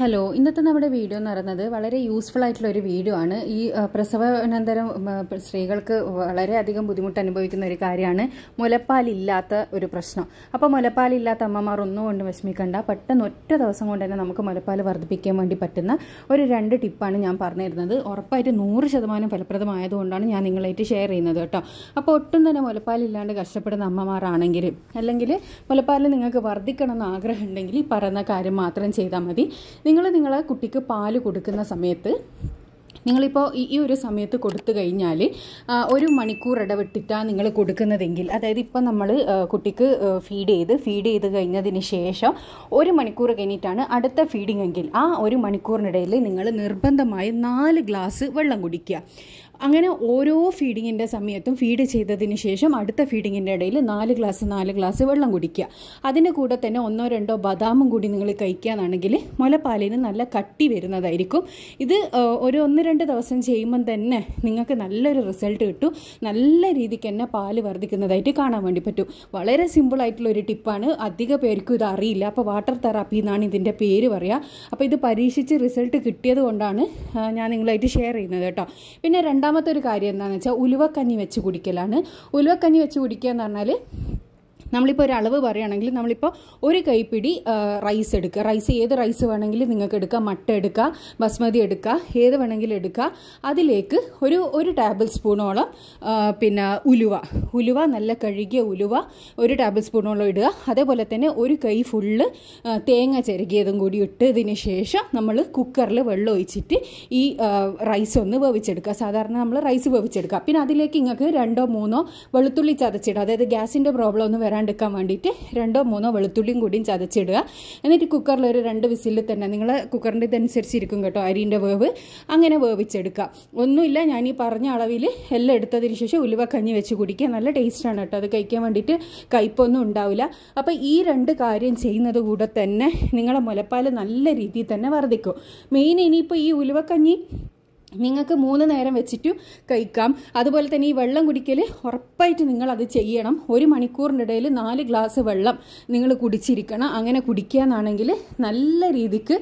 hello ഇന്നത്തെ നമ്മുടെ video എന്ന് പറയുന്നത് വളരെ യൂസ്ഫുൾ ആയിട്ടുള്ള ഒരു വീഡിയോ ആണ് ഈ പ്രസവാനന്തരം സ്ത്രീകൾക്ക് വളരെയധികം ബുദ്ധിമുട്ട് അനുഭവിക്കുന്ന ഒരു കാര്യമാണ് മുലപ്പാലില്ലാത്ത ഒരു പ്രശ്നം അപ്പോൾ മുലപ്പാലില്ലാത്ത അമ്മമാർ ഒന്നും കൊണ്ട് വിഷമിക്കണ്ട പെട്ടെന്ന് ഒറ്റ ദിവസം കൊണ്ട് തന്നെ നമുക്ക് മുലപ്പാൽ വർദ്ധിപ്പിക്കാൻ വേണ്ടി പറ്റുന്ന ഒരു രണ്ട് ടിപ്പാണ് ഞാൻ പറഞ്ഞിരുന്നത് ഉറപ്പായിട്ട് നൂറ് ശതമാനം ഫലപ്രദമായതുകൊണ്ടാണ് ഞാൻ നിങ്ങളായിട്ട് ഷെയർ ചെയ്യുന്നത് കേട്ടോ അപ്പോൾ ഒട്ടും തന്നെ മുലപ്പാലില്ലാണ്ട് കഷ്ടപ്പെടുന്ന അമ്മമാരാണെങ്കിൽ അല്ലെങ്കിൽ മുലപ്പാൽ നിങ്ങൾക്ക് വർദ്ധിക്കണം എന്ന് ആഗ്രഹം ഉണ്ടെങ്കിൽ ഈ പറയുന്ന കാര്യം മാത്രം ചെയ്താൽ മതി നിങ്ങൾ നിങ്ങളെ കുട്ടിക്ക് പാല് കൊടുക്കുന്ന സമയത്ത് നിങ്ങളിപ്പോൾ ഈ ഒരു സമയത്ത് കൊടുത്തു കഴിഞ്ഞാൽ ഒരു മണിക്കൂർ ഇടവിട്ടിട്ടാണ് നിങ്ങൾ കൊടുക്കുന്നതെങ്കിൽ അതായത് ഇപ്പോൾ നമ്മൾ കുട്ടിക്ക് ഫീഡ് ചെയ്ത് ഫീഡ് ചെയ്ത് കഴിഞ്ഞതിന് ശേഷം ഒരു മണിക്കൂർ കഴിഞ്ഞിട്ടാണ് അടുത്ത ഫീഡിംഗ് എങ്കിൽ ആ ഒരു മണിക്കൂറിനിടയിൽ നിങ്ങൾ നിർബന്ധമായും നാല് ഗ്ലാസ് വെള്ളം കുടിക്കുക അങ്ങനെ ഓരോ ഫീഡിങ്ങിൻ്റെ സമയത്തും ഫീഡ് ചെയ്തതിന് ശേഷം അടുത്ത ഫീഡിങ്ങിൻ്റെ ഇടയിൽ നാല് ഗ്ലാസ് നാല് ഗ്ലാസ് വെള്ളം കുടിക്കുക അതിൻ്റെ കൂടെ തന്നെ ഒന്നോ രണ്ടോ ബദാമും കൂടി നിങ്ങൾ കഴിക്കുകയാണെങ്കിൽ മുലപ്പാലിന് നല്ല കട്ടി വരുന്നതായിരിക്കും ഇത് ഒരു ഒന്ന് രണ്ട് ദിവസം ചെയ്യുമ്പം തന്നെ നിങ്ങൾക്ക് നല്ലൊരു റിസൾട്ട് കിട്ടും നല്ല രീതിക്ക് തന്നെ പാല് വർദ്ധിക്കുന്നതായിട്ട് കാണാൻ വേണ്ടി പറ്റും വളരെ സിമ്പിളായിട്ടുള്ളൊരു ഒരു ടിപ്പാണ് അധിക പേർക്കും ഇത് അറിയില്ല അപ്പോൾ വാട്ടർ തെറാപ്പി എന്നാണ് ഇതിൻ്റെ പേര് പറയുക അപ്പോൾ ഇത് പരീക്ഷിച്ച് റിസൾട്ട് കിട്ടിയത് കൊണ്ടാണ് ഞാൻ നിങ്ങളായിട്ട് ഷെയർ ചെയ്യുന്നത് കേട്ടോ പിന്നെ രണ്ടാം രണ്ടാമത്തെ ഒരു കാര്യം എന്താണെന്ന് വെച്ചാൽ ഉലുവക്കഞ്ഞി വെച്ച് കുടിക്കലാണ് ഉലുവക്കഞ്ഞി വെച്ച് കുടിക്കുക എന്ന് പറഞ്ഞാൽ നമ്മളിപ്പോൾ ഒരു അളവ് പറയുകയാണെങ്കിൽ നമ്മളിപ്പോൾ ഒരു കൈപ്പിടി റൈസ് എടുക്കുക റൈസ് ഏത് റൈസ് വേണമെങ്കിലും നിങ്ങൾക്ക് എടുക്കാം മട്ട എടുക്കുക ബസ്മതി എടുക്കുക ഏത് വേണമെങ്കിലും എടുക്കുക അതിലേക്ക് ഒരു ഒരു ടേബിൾ സ്പൂണോളം പിന്നെ ഉലുവ ഉലുവ നല്ല കഴുകിയ ഉലുവ ഒരു ടേബിൾ സ്പൂണോളം ഇടുക അതേപോലെ തന്നെ ഒരു കൈ ഫുള്ള് തേങ്ങ ചിരകിയതും കൂടി ഇട്ടതിന് ശേഷം നമ്മൾ കുക്കറിൽ വെള്ളം ഒഴിച്ചിട്ട് ഈ റൈസ് ഒന്ന് വേവിച്ചെടുക്കുക സാധാരണ നമ്മൾ റൈസ് വേവിച്ചെടുക്കുക പിന്നെ അതിലേക്ക് നിങ്ങൾക്ക് രണ്ടോ മൂന്നോ വെളുത്തുള്ളി ചതച്ചിടുക അതായത് ഗ്യാസിൻ്റെ പ്രോബ്ലം ഒന്നും വരാൻ വരാണ്ടിരിക്കാൻ വേണ്ടിയിട്ട് രണ്ടോ മൂന്നോ വെളുത്തുള്ളിയും കൂടിയും ചതച്ചിടുക എന്നിട്ട് കുക്കറിൽ ഒരു രണ്ട് വിസിൽ തന്നെ നിങ്ങൾ കുക്കറിൻ്റെ ഇതനുസരിച്ചിരിക്കും കേട്ടോ അരിൻ്റെ വേവ് അങ്ങനെ വേവിച്ചെടുക്കുക ഒന്നുമില്ല ഞാൻ ഈ പറഞ്ഞ അളവിൽ എല്ലാം എടുത്തതിന് ശേഷം ഉലുവ കഞ്ഞി വെച്ച് കുടിക്കുക നല്ല ടേസ്റ്റാണ് കേട്ടോ അത് കഴിക്കാൻ വേണ്ടിയിട്ട് കയ്പൊന്നും ഉണ്ടാവില്ല അപ്പോൾ ഈ രണ്ട് കാര്യം ചെയ്യുന്നത് കൂടെ തന്നെ നിങ്ങളെ മുലപ്പാൽ നല്ല രീതിയിൽ തന്നെ വർദ്ധിക്കും മെയിൻ ഇനിയിപ്പോൾ ഈ ഉലുവക്കഞ്ഞി നിങ്ങൾക്ക് മൂന്ന് നേരം വെച്ചിട്ട് കഴിക്കാം അതുപോലെ തന്നെ ഈ വെള്ളം കുടിക്കൽ ഉറപ്പായിട്ട് നിങ്ങൾ അത് ചെയ്യണം ഒരു മണിക്കൂറിൻ്റെ ഇടയിൽ നാല് ഗ്ലാസ് വെള്ളം നിങ്ങൾ കുടിച്ചിരിക്കണം അങ്ങനെ കുടിക്കുകയെന്നാണെങ്കിൽ നല്ല രീതിക്ക്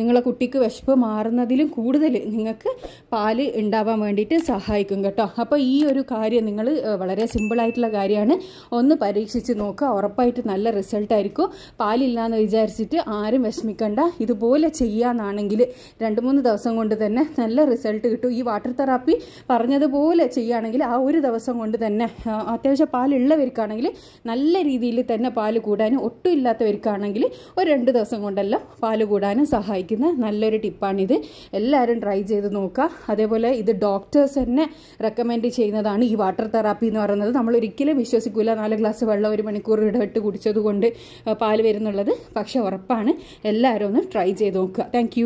നിങ്ങളെ കുട്ടിക്ക് വിശപ്പ് മാറുന്നതിലും കൂടുതൽ നിങ്ങൾക്ക് പാല് ഉണ്ടാവാൻ വേണ്ടിയിട്ട് സഹായിക്കും കേട്ടോ അപ്പോൾ ഈ ഒരു കാര്യം നിങ്ങൾ വളരെ സിമ്പിളായിട്ടുള്ള കാര്യമാണ് ഒന്ന് പരീക്ഷിച്ച് നോക്കുക ഉറപ്പായിട്ട് നല്ല റിസൾട്ടായിരിക്കും പാലില്ലാന്ന് വിചാരിച്ചിട്ട് ആരും വിഷമിക്കണ്ട ഇതുപോലെ ചെയ്യാമെന്നാണെങ്കിൽ രണ്ട് മൂന്ന് ദിവസം കൊണ്ട് തന്നെ നല്ല റിസൾട്ട് കിട്ടും ഈ വാട്ടർ തെറാപ്പി പറഞ്ഞതുപോലെ ചെയ്യുകയാണെങ്കിൽ ആ ഒരു ദിവസം കൊണ്ട് തന്നെ അത്യാവശ്യം പാലുള്ളവർക്കാണെങ്കിൽ നല്ല രീതിയിൽ തന്നെ പാല് കൂടാനും ഒട്ടും ഇല്ലാത്തവർക്കാണെങ്കിൽ ഒരു രണ്ട് ദിവസം കൊണ്ടെല്ലാം പാല് കൂടാനും സഹായിക്കുന്ന നല്ലൊരു ടിപ്പാണിത് എല്ലാവരും ട്രൈ ചെയ്ത് നോക്കുക അതേപോലെ ഇത് ഡോക്ടേഴ്സ് തന്നെ റെക്കമെൻഡ് ചെയ്യുന്നതാണ് ഈ വാട്ടർ തെറാപ്പി എന്ന് പറയുന്നത് നമ്മൾ ഒരിക്കലും വിശ്വസിക്കില്ല നാല് ഗ്ലാസ് വെള്ളം ഒരു മണിക്കൂർ ഇടവിട്ട് കുടിച്ചതുകൊണ്ട് പാല് വരുന്നുള്ളത് പക്ഷെ ഉറപ്പാണ് എല്ലാവരും ഒന്ന് ട്രൈ ചെയ്ത് നോക്കുക താങ്ക്